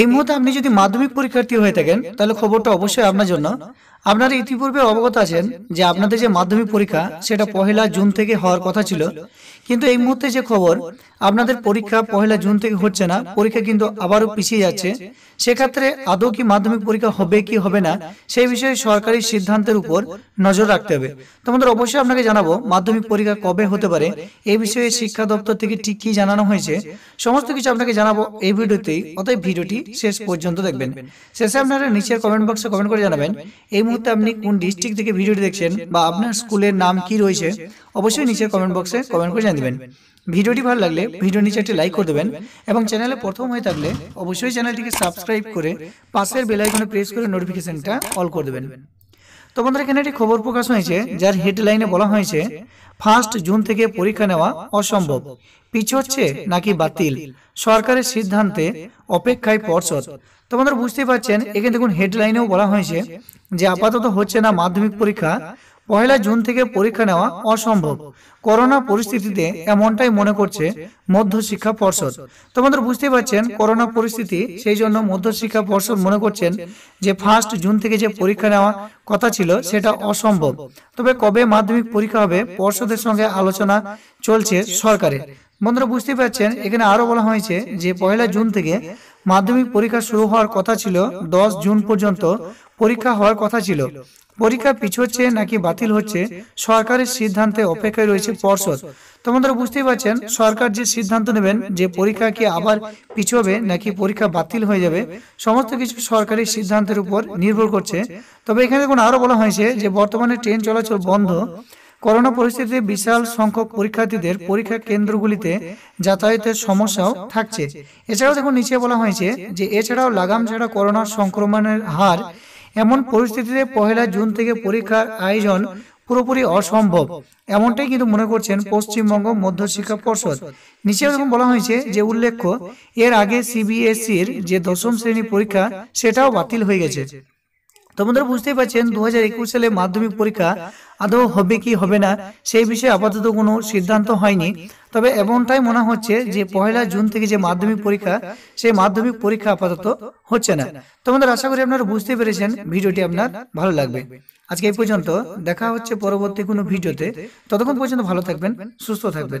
এই মুহূর্তে আপনি যদি মাধ্যমিক পরীক্ষার্থী হয়ে থাকেন তাহলে খবরটা অবশ্যই আপনার জন্য আপনারা ইতিপূর্বে অবগত আছেন যে আপনাদের যে মাধ্যমিক পরীক্ষা সেটা পহেলা জুন থেকে হওয়ার কথা ছিল কিন্তু এই মুহূর্তে যে খবর আপনাদের পরীক্ষা পহেলা জুন থেকে হচ্ছে না পরীক্ষা কিন্তু আবারও পিছিয়ে যাচ্ছে সেক্ষেত্রে আদৌ কি মাধ্যমিক পরীক্ষা হবে কি হবে না সেই বিষয়ে সরকারি সিদ্ধান্তের উপর নজর রাখতে হবে তোমাদের অবশ্যই আপনাকে জানাবো মাধ্যমিক পরীক্ষা কবে হতে পারে এই বিষয়ে শিক্ষা দপ্তর থেকে ঠিক কি জানানো হয়েছে সমস্ত কিছু আপনাকে জানাবো এই ভিডিওতেই অতএব ভিডিওটি শেষ পর্যন্ত দেখবেন শেষে আপনারা নিচের কমেন্ট বক্সে কমেন্ট করে জানাবেন এই মুহূর্তে আপনি কোন ডিস্ট্রিক্ট থেকে ভিডিওটি দেখছেন বা আপনার স্কুলের নাম কি রয়েছে অবশ্যই নিচের কমেন্ট বক্সে কমেন্ট করে জানিয়ে দেবেন ভিডিওটি ভালো লাগলে ভিডিও নিচে একটি লাইক করে দেবেন এবং চ্যানেলে প্রথম হয়ে থাকলে অবশ্যই চ্যানেলটিকে সাবস্ক্রাইব করে পাশের বেলাইকনে প্রেস করে নোটিফিকেশনটা অল করে দেবেন তো বন্ধুরা এখানে একটি খবর প্রকাশ হয়েছে যার হেডলাইনে বলা হয়েছে ফার্স্ট জুন থেকে পরীক্ষা নেওয়া অসম্ভব পিছোচ্ছে নাকি বাতিল সরকারের সিদ্ধান্তে অপেক্ষায় পর্ষদ তো বন্ধুরা বুঝতেই পারছেন এখানে দেখুন হেডলাইনেও বলা হয়েছে যে আপাতত হচ্ছে না মাধ্যমিক পরীক্ষা পহেলা জুন থেকে পরীক্ষা নেওয়া অসম্ভব করোনা পরিস্থিতিতে এমনটাই মনে করছে মধ্যশিক্ষা পর্ষদ তোমাদের বুঝতে পারছেন করোনা পরিস্থিতি সেই জন্য মধ্যশিক্ষা পর্ষদ মনে করছেন যে ফার্স্ট জুন থেকে যে পরীক্ষা নেওয়া কথা ছিল সেটা অসম্ভব তবে কবে মাধ্যমিক পরীক্ষা হবে পর্ষদের সঙ্গে আলোচনা চলছে সরকারের বন্ধুরা বুঝতে পারছেন এখানে আরও বলা হয়েছে যে পয়লা জুন থেকে মাধ্যমিক পরীক্ষা শুরু হওয়ার কথা ছিল দশ জুন পর্যন্ত পরীক্ষা হওয়ার কথা ছিল পরীক্ষা পিছোচ্ছে নাকি বাতিল হচ্ছে সরকারের সিদ্ধান্তে অপেক্ষায় রয়েছে পর্ষদ তোমাদের বুঝতেই পারছেন সরকার যে সিদ্ধান্ত নেবেন যে পরীক্ষা কি আবার পিছবে নাকি পরীক্ষা বাতিল হয়ে যাবে সমস্ত কিছু সরকারি সিদ্ধান্তের উপর নির্ভর করছে তবে এখানে দেখুন আরও বলা হয়েছে যে বর্তমানে ট্রেন চলাচল বন্ধ করোনা পরিস্থিতিতে বিশাল সংখ্যক পরীক্ষার্থীদের পরীক্ষা কেন্দ্রগুলিতে যাতায়াতের সমস্যাও থাকছে এছাড়াও দেখুন নিচে বলা হয়েছে যে এছাড়াও লাগাম ছাড়া করোনা সংক্রমণের হার এমন পরিস্থিতিতে পহেলা জুন থেকে পরীক্ষার আয়োজন পুরোপুরি অসম্ভব এমনটাই কিন্তু মনে করছেন পশ্চিমবঙ্গ মধ্যশিক্ষা পর্ষদ নিচে যখন বলা হয়েছে যে উল্লেখ্য এর আগে সিবিএসসির e যে দশম শ্রেণী পরীক্ষা সেটাও বাতিল হয়ে গেছে তোমাদের বুঝতেই পারছেন দু সালে মাধ্যমিক পরীক্ষা আদৌ হবে কি হবে না সেই বিষয়ে আপাতত কোনো সিদ্ধান্ত হয়নি তবে এমনটাই মনে হচ্ছে যে পয়লা জুন থেকে যে মাধ্যমিক পরীক্ষা সেই মাধ্যমিক পরীক্ষা আপাতত হচ্ছে না তোমাদের আশা করি আপনারা বুঝতে পেরেছেন ভিডিওটি আপনার ভালো লাগবে আজকে এই পর্যন্ত দেখা হচ্ছে পরবর্তী কোনো ভিডিওতে ততক্ষণ পর্যন্ত ভালো থাকবেন সুস্থ থাকবেন